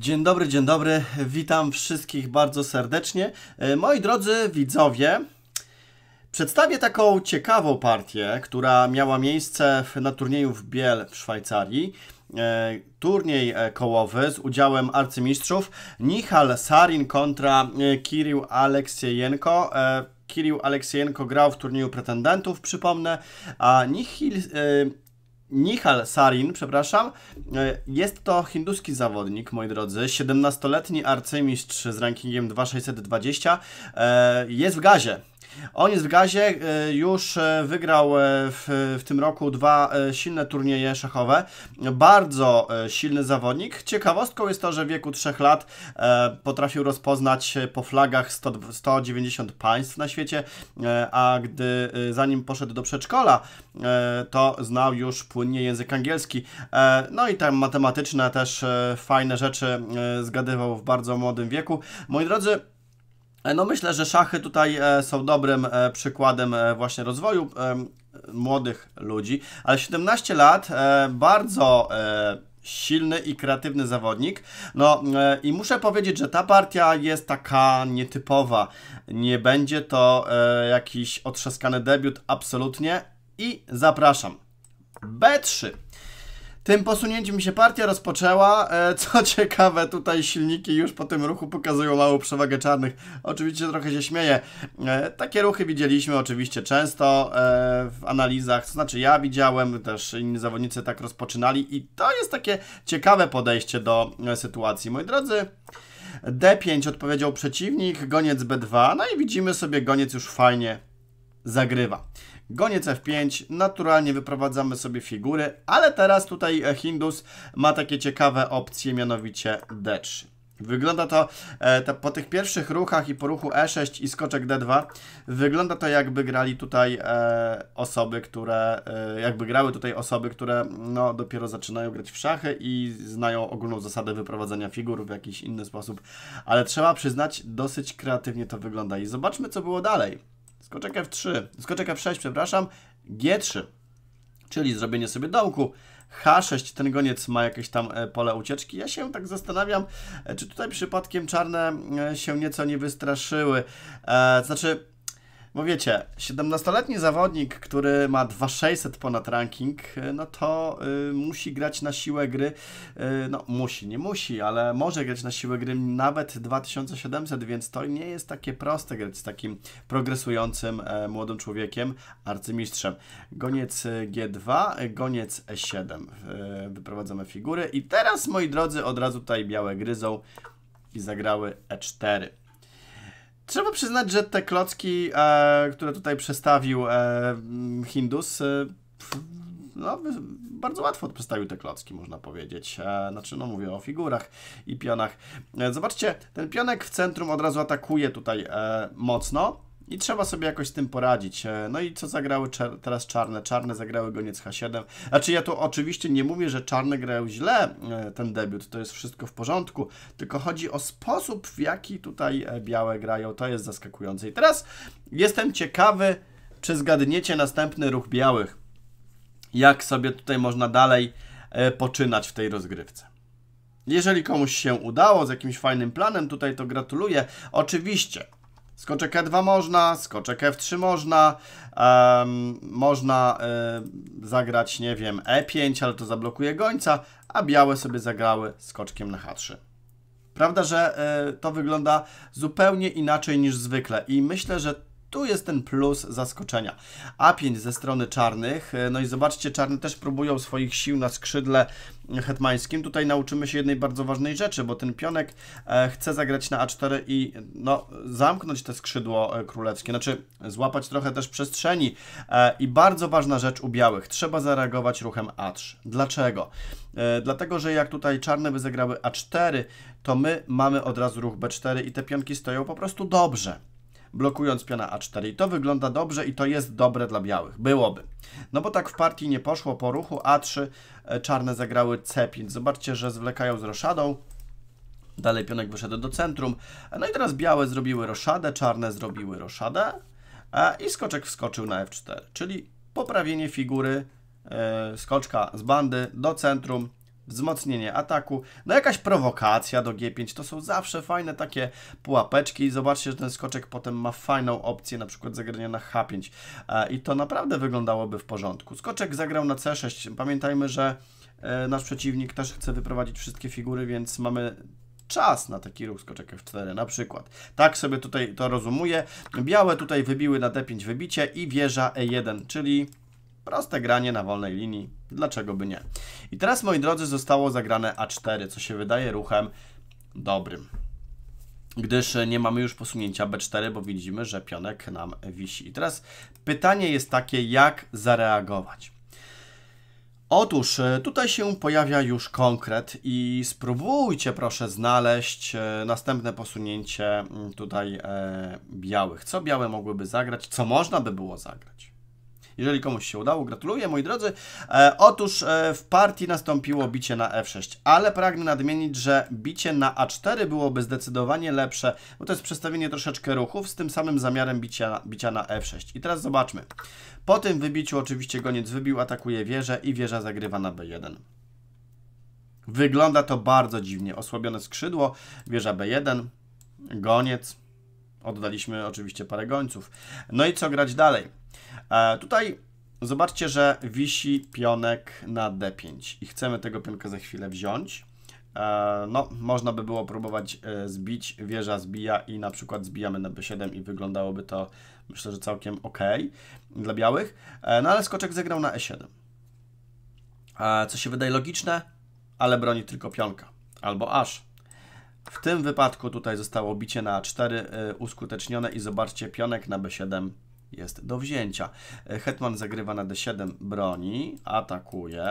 Dzień dobry, dzień dobry. Witam wszystkich bardzo serdecznie. E, moi drodzy widzowie, przedstawię taką ciekawą partię, która miała miejsce na turnieju w Biel w Szwajcarii. E, turniej e, kołowy z udziałem arcymistrzów Michal Sarin kontra Kirill Aleksiejenko. Kirill Aleksiejenko grał w turnieju pretendentów, przypomnę, a Nihil Nihal Sarin, przepraszam. E, jest to hinduski zawodnik, moi drodzy. 17-letni arcymistrz z rankingiem 2620. E, jest w gazie. On jest w gazie, e, już e, wygrał e, w, w tym roku dwa silne turnieje szachowe. Bardzo silny zawodnik. Ciekawostką jest to, że w wieku 3 lat potrafił rozpoznać po flagach 100, 190 państw na świecie, a gdy zanim poszedł do przedszkola, to znał już płynnie język angielski. No i tam matematyczne też fajne rzeczy zgadywał w bardzo młodym wieku. Moi drodzy, E, no myślę, że szachy tutaj e, są dobrym e, przykładem właśnie rozwoju młodych ludzi, ale 17 lat bardzo silny i kreatywny zawodnik. No i muszę powiedzieć, że ta partia jest taka nietypowa. Nie będzie to jakiś otrzaskany debiut absolutnie i zapraszam. B3 tym posunięciem się partia rozpoczęła. E, co ciekawe, tutaj silniki już po tym ruchu pokazują małą przewagę czarnych. Oczywiście trochę się śmieję. E, takie ruchy widzieliśmy oczywiście często e, w analizach, to znaczy ja widziałem, też inni zawodnicy tak rozpoczynali i to jest takie ciekawe podejście do sytuacji. Moi drodzy, D5 odpowiedział przeciwnik, goniec B2, no i widzimy sobie goniec już fajnie zagrywa. Goniec F5, naturalnie wyprowadzamy sobie figury, ale teraz tutaj e, Hindus ma takie ciekawe opcje, mianowicie D3. Wygląda to, e, to, po tych pierwszych ruchach i po ruchu E6 i skoczek D2, wygląda to jakby grali tutaj e, osoby, które, e, jakby grały tutaj osoby, które no, dopiero zaczynają grać w szachy i znają ogólną zasadę wyprowadzania figur w jakiś inny sposób, ale trzeba przyznać, dosyć kreatywnie to wygląda i zobaczmy co było dalej skoczek F3, skoczek F6, przepraszam, G3, czyli zrobienie sobie dołku. H6, ten goniec ma jakieś tam e, pole ucieczki. Ja się tak zastanawiam, e, czy tutaj przypadkiem czarne e, się nieco nie wystraszyły. Znaczy, bo wiecie, 17-letni zawodnik, który ma 2600 ponad ranking, y, no to y, musi grać na siłę gry, y, no musi, nie musi, ale może grać na siłę gry nawet 2700, więc to nie jest takie proste grać z takim progresującym e, młodym człowiekiem, arcymistrzem. Goniec y, G2, goniec E7. Y, wyprowadzamy figury i teraz, moi drodzy, od razu tutaj białe gryzą i zagrały E4. Trzeba przyznać, że te klocki, e, które tutaj przestawił e, Hindus, e, no, bardzo łatwo przestawił te klocki, można powiedzieć. E, znaczy, no mówię o figurach i pionach. E, zobaczcie, ten pionek w centrum od razu atakuje tutaj e, mocno. I trzeba sobie jakoś z tym poradzić. E, no i co zagrały teraz czarne? Czarne zagrały goniec H7. Znaczy ja tu oczywiście nie mówię, że czarne grają źle e, ten debiut, to jest wszystko w porządku, tylko chodzi o sposób, w jaki tutaj e, białe grają. To jest zaskakujące. I teraz jestem ciekawy, czy zgadniecie następny ruch białych. Jak sobie tutaj można dalej poczynać w tej rozgrywce. Jeżeli komuś się udało z jakimś fajnym planem, tutaj to gratuluję. Oczywiście Skoczek E2 można, skoczek F3 można, um, można y, zagrać, nie wiem, E5, ale to zablokuje gońca, a białe sobie zagrały skoczkiem na H3. Prawda, że y, to wygląda zupełnie inaczej niż zwykle i myślę, że tu jest ten plus zaskoczenia. A5 ze strony czarnych. E, no i zobaczcie, czarne też próbują swoich sił na skrzydle hetmańskim. Tutaj nauczymy się jednej bardzo ważnej rzeczy, bo ten pionek e, chce zagrać na A4 i no, zamknąć te skrzydło e, królewskie, znaczy złapać trochę też przestrzeni. I bardzo ważna rzecz u białych, trzeba zareagować ruchem A3. Dlaczego? Dlatego, że jak tutaj czarne by zagrały A4, to my mamy od razu ruch B4 i te pionki stoją po prostu dobrze blokując piona A4. I to wygląda dobrze i to jest dobre dla białych. Byłoby. No bo tak w partii nie poszło. Po ruchu A3 e, czarne zagrały C5. Zobaczcie, że zwlekają z roszadą. Dalej pionek wyszedł do centrum. No i teraz białe zrobiły roszadę, czarne zrobiły roszadę. E, I skoczek wskoczył na F4, czyli poprawienie figury e, skoczka z bandy do centrum, wzmocnienie ataku, no jakaś prowokacja do G5, to są zawsze fajne takie pułapeczki i zobaczcie, że ten skoczek potem ma fajną opcję, na przykład zagrania na H5 e, i to naprawdę wyglądałoby w porządku. Skoczek zagrał na C6, pamiętajmy, że e, nasz przeciwnik też chce wyprowadzić wszystkie figury, więc mamy czas na taki ruch skoczek F4 na przykład. Tak sobie tutaj to rozumuję. Białe tutaj wybiły na D5 wybicie i wieża E1, czyli Proste granie na wolnej linii, dlaczego by nie. I teraz, moi drodzy, zostało zagrane A4, co się wydaje ruchem dobrym. Gdyż nie mamy już posunięcia B4, bo widzimy, że pionek nam wisi. I teraz pytanie jest takie, jak zareagować. Otóż e, tutaj się pojawia już konkret i spróbujcie proszę znaleźć e, następne posunięcie mm, tutaj e, białych. Co białe mogłyby zagrać, co można by było zagrać jeżeli komuś się udało, gratuluję, moi drodzy. E, otóż e, w partii nastąpiło bicie na F6, ale pragnę nadmienić, że bicie na A4 byłoby zdecydowanie lepsze, bo to jest przestawienie troszeczkę ruchów z tym samym zamiarem bicia, bicia na F6. I teraz zobaczmy. Po tym wybiciu oczywiście goniec wybił, atakuje wieżę i wieża zagrywa na B1. Wygląda to bardzo dziwnie. Osłabione skrzydło, wieża B1, goniec. Oddaliśmy oczywiście parę gońców. No i co grać dalej? E, tutaj zobaczcie, że wisi pionek na d5 i chcemy tego pionka za chwilę wziąć. E, no, można by było próbować e, zbić, wieża zbija i na przykład zbijamy na b7 i wyglądałoby to, myślę, że całkiem ok dla białych. No ale skoczek zagrał na e7, co się wydaje logiczne, ale broni tylko pionka albo aż. W tym wypadku tutaj zostało bicie na a4 uskutecznione i zobaczcie, pionek na b7 jest do wzięcia. E, Hetman zagrywa na d7, broni, atakuje.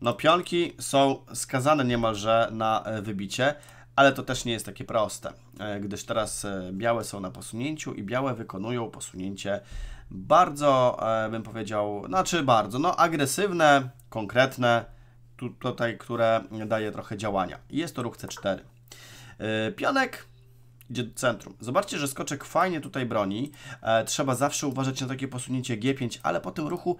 No pionki są skazane niemalże na e, wybicie, ale to też nie jest takie proste, e, gdyż teraz białe są na posunięciu i białe wykonują posunięcie bardzo, bym powiedział, znaczy bardzo, no agresywne, konkretne, tutaj, które daje trochę działania. Jest to ruch C4. Pionek idzie do centrum. Zobaczcie, że skoczek fajnie tutaj broni. E, trzeba zawsze uważać na takie posunięcie G5, ale po tym ruchu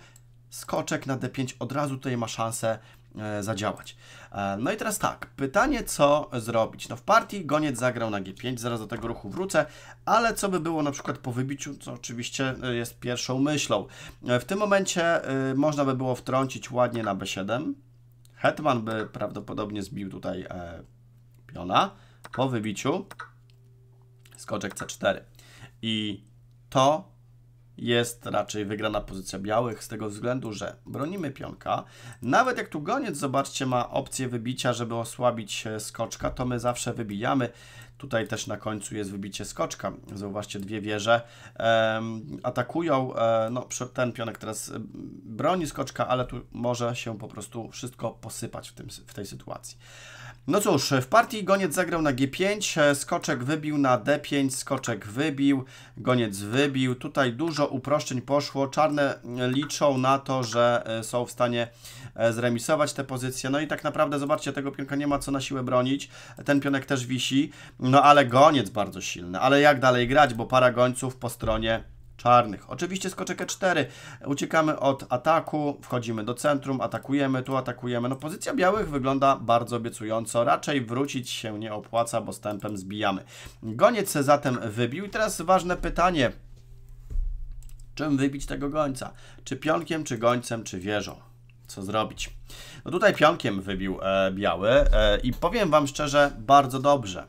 skoczek na D5 od razu tutaj ma szansę e, zadziałać. E, no i teraz tak, pytanie co zrobić? No w partii goniec zagrał na G5, zaraz do tego ruchu wrócę, ale co by było na przykład po wybiciu, co oczywiście e, jest pierwszą myślą. E, w tym momencie e, można by było wtrącić ładnie na B7. Hetman by prawdopodobnie zbił tutaj piona po wybiciu skoczek C4. I to jest raczej wygrana pozycja białych z tego względu, że bronimy pionka. Nawet jak tu goniec, zobaczcie, ma opcję wybicia, żeby osłabić e, skoczka, to my zawsze wybijamy. Tutaj też na końcu jest wybicie skoczka. Zauważcie, dwie wieże atakują. E, no, ten pionek teraz e, broni skoczka, ale tu może się po prostu wszystko posypać w, tym, w tej sytuacji. No cóż, w partii goniec zagrał na G5, e, skoczek wybił na D5, skoczek wybił, goniec wybił. Tutaj dużo uproszczeń poszło. Czarne liczą na to, że są w stanie zremisować te pozycje. No i tak naprawdę, zobaczcie, tego pionka nie ma co na siłę bronić. Ten pionek też wisi. No ale goniec bardzo silny. Ale jak dalej grać, bo para gońców po stronie czarnych. Oczywiście skoczek E4. Uciekamy od ataku, wchodzimy do centrum, atakujemy, tu atakujemy. No pozycja białych wygląda bardzo obiecująco. Raczej wrócić się nie opłaca, bo stępem zbijamy. Goniec se zatem wybił. I teraz ważne pytanie. Czym wybić tego gońca? Czy pionkiem, czy gońcem, czy wieżą? co zrobić. No tutaj pionkiem wybił e, biały e, i powiem Wam szczerze, bardzo dobrze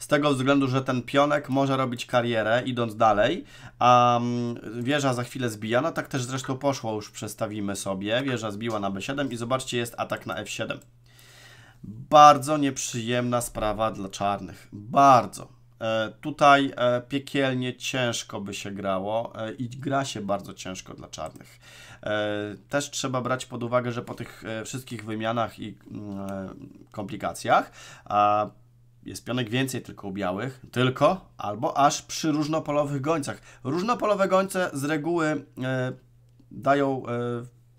z tego względu, że ten pionek może robić karierę idąc dalej, a mm, wieża za chwilę zbija, no tak też zresztą poszło, już przestawimy sobie, wieża zbiła na b7 i zobaczcie, jest atak na f7. Bardzo nieprzyjemna sprawa dla czarnych, bardzo. E, tutaj e, piekielnie ciężko by się grało e, i gra się bardzo ciężko dla czarnych. Też trzeba brać pod uwagę, że po tych wszystkich wymianach i mm, komplikacjach jest pionek więcej tylko u białych, tylko albo aż przy różnopolowych gońcach. Różnopolowe gońce z reguły e, dają e,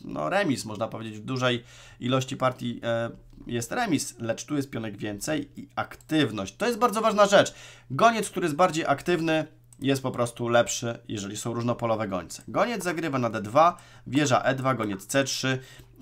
no, remis, można powiedzieć, w dużej ilości partii e, jest remis, lecz tu jest pionek więcej i aktywność. To jest bardzo ważna rzecz. Goniec, który jest bardziej aktywny, jest po prostu lepszy, jeżeli są różnopolowe gońce. Goniec zagrywa na D2, wieża E2, goniec C3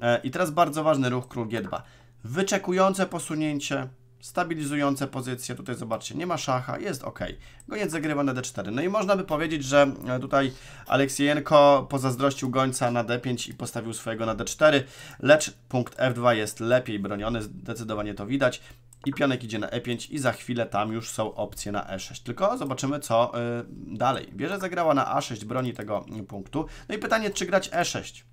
e, i teraz bardzo ważny ruch król G2. Wyczekujące posunięcie, stabilizujące pozycje. Tutaj zobaczcie, nie ma szacha, jest ok. Goniec zagrywa na d4. No i można by powiedzieć, że e, tutaj Aleksiejenko pozazdrościł gońca na d5 i postawił swojego na d4, lecz punkt f2 jest lepiej broniony, zdecydowanie to widać. I pionek idzie na e5 i za chwilę tam już są opcje na e6. Tylko zobaczymy, co e, dalej. Wieża zagrała na a6, broni tego punktu. No i pytanie, czy grać e6?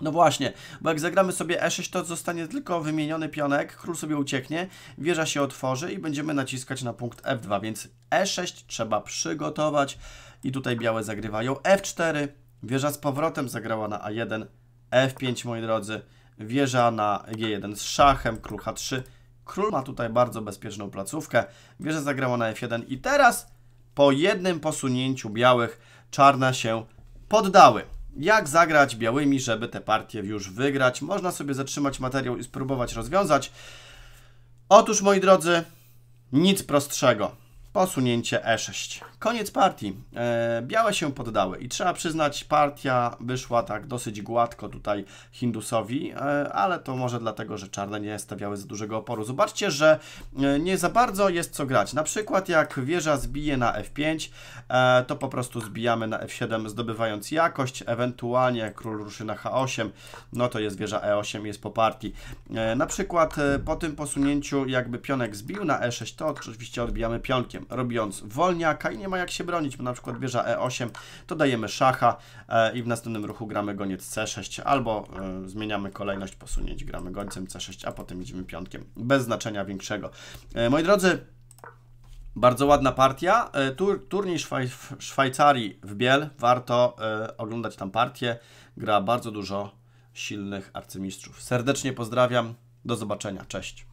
No właśnie, bo jak zagramy sobie e6, to zostanie tylko wymieniony pionek, król sobie ucieknie, wieża się otworzy i będziemy naciskać na punkt f2, więc e6 trzeba przygotować i tutaj białe zagrywają f4, wieża z powrotem zagrała na a1, f5 moi drodzy, wieża na g1 z szachem, król h3, król ma tutaj bardzo bezpieczną placówkę, wieża zagrała na f1 i teraz po jednym posunięciu białych czarna się poddały. Jak zagrać białymi, żeby tę partię już wygrać? Można sobie zatrzymać materiał i spróbować rozwiązać. Otóż, moi drodzy, nic prostszego. Posunięcie E6. Koniec partii. E, białe się poddały i trzeba przyznać, partia wyszła tak dosyć gładko tutaj Hindusowi, e, ale to może dlatego, że czarne nie stawiały za dużego oporu. Zobaczcie, że e, nie za bardzo jest co grać. Na przykład jak wieża zbije na F5, to po prostu zbijamy na F7 zdobywając jakość, ewentualnie król ruszy na H8, no to jest wieża E8, jest po partii. Na przykład po tym posunięciu jakby pionek zbił na E6, to oczywiście odbijamy pionkiem robiąc wolniaka i nie ma jak się bronić, bo na przykład bierze E8, to dajemy szacha e, i w następnym ruchu gramy goniec C6 albo e, zmieniamy kolejność posunięć, gramy gońcem C6, a potem idziemy piątkiem. Bez znaczenia większego. E, moi drodzy, bardzo ładna partia. Tur, turniej Szwaj, Szwajcarii w Biel. Warto oglądać tam partię. Gra bardzo dużo silnych arcymistrzów. Serdecznie pozdrawiam. Do zobaczenia. Cześć.